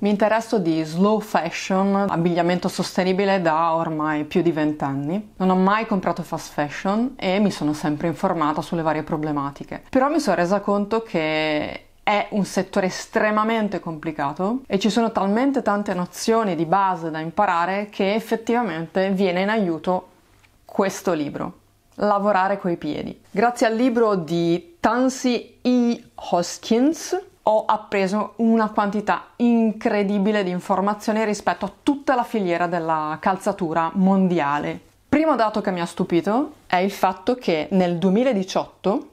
Mi interesso di slow fashion, abbigliamento sostenibile da ormai più di vent'anni. Non ho mai comprato fast fashion e mi sono sempre informata sulle varie problematiche. Però mi sono resa conto che è un settore estremamente complicato e ci sono talmente tante nozioni di base da imparare che effettivamente viene in aiuto questo libro, Lavorare coi piedi. Grazie al libro di Tansy E. Hoskins ho appreso una quantità incredibile di informazioni rispetto a tutta la filiera della calzatura mondiale. Primo dato che mi ha stupito è il fatto che nel 2018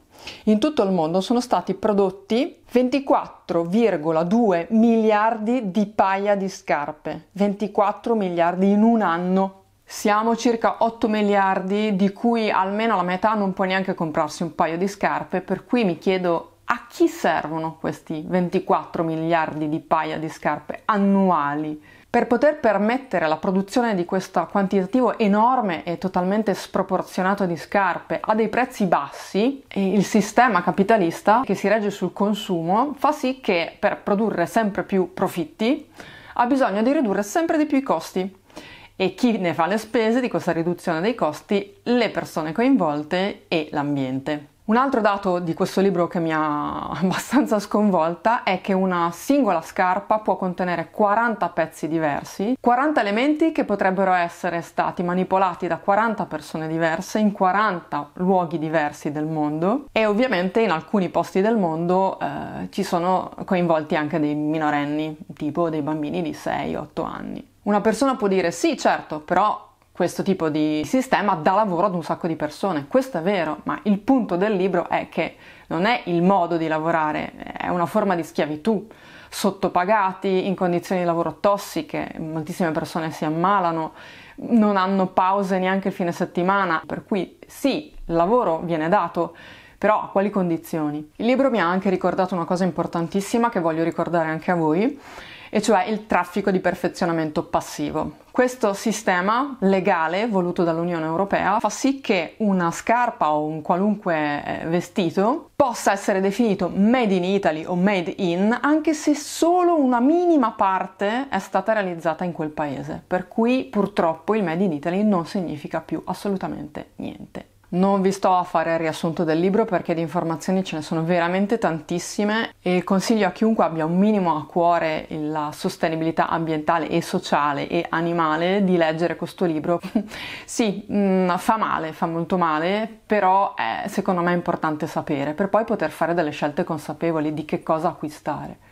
in tutto il mondo sono stati prodotti 24,2 miliardi di paia di scarpe, 24 miliardi in un anno. Siamo circa 8 miliardi di cui almeno la metà non può neanche comprarsi un paio di scarpe, per cui mi chiedo a chi servono questi 24 miliardi di paia di scarpe annuali? Per poter permettere la produzione di questo quantitativo enorme e totalmente sproporzionato di scarpe a dei prezzi bassi, il sistema capitalista che si regge sul consumo fa sì che per produrre sempre più profitti ha bisogno di ridurre sempre di più i costi e chi ne fa le spese di questa riduzione dei costi? Le persone coinvolte e l'ambiente. Un altro dato di questo libro che mi ha abbastanza sconvolta è che una singola scarpa può contenere 40 pezzi diversi, 40 elementi che potrebbero essere stati manipolati da 40 persone diverse in 40 luoghi diversi del mondo e ovviamente in alcuni posti del mondo eh, ci sono coinvolti anche dei minorenni, tipo dei bambini di 6-8 anni. Una persona può dire sì, certo, però questo tipo di sistema dà lavoro ad un sacco di persone. Questo è vero, ma il punto del libro è che non è il modo di lavorare, è una forma di schiavitù. Sottopagati, in condizioni di lavoro tossiche, moltissime persone si ammalano, non hanno pause neanche il fine settimana, per cui sì, il lavoro viene dato, però a quali condizioni? Il libro mi ha anche ricordato una cosa importantissima che voglio ricordare anche a voi e cioè il traffico di perfezionamento passivo. Questo sistema legale voluto dall'Unione Europea fa sì che una scarpa o un qualunque eh, vestito possa essere definito made in Italy o made in anche se solo una minima parte è stata realizzata in quel paese, per cui purtroppo il made in Italy non significa più assolutamente niente. Non vi sto a fare il riassunto del libro perché di informazioni ce ne sono veramente tantissime e consiglio a chiunque abbia un minimo a cuore la sostenibilità ambientale e sociale e animale di leggere questo libro. sì, mh, mm, fa male, fa molto male, però è, secondo me importante sapere per poi poter fare delle scelte consapevoli di che cosa acquistare.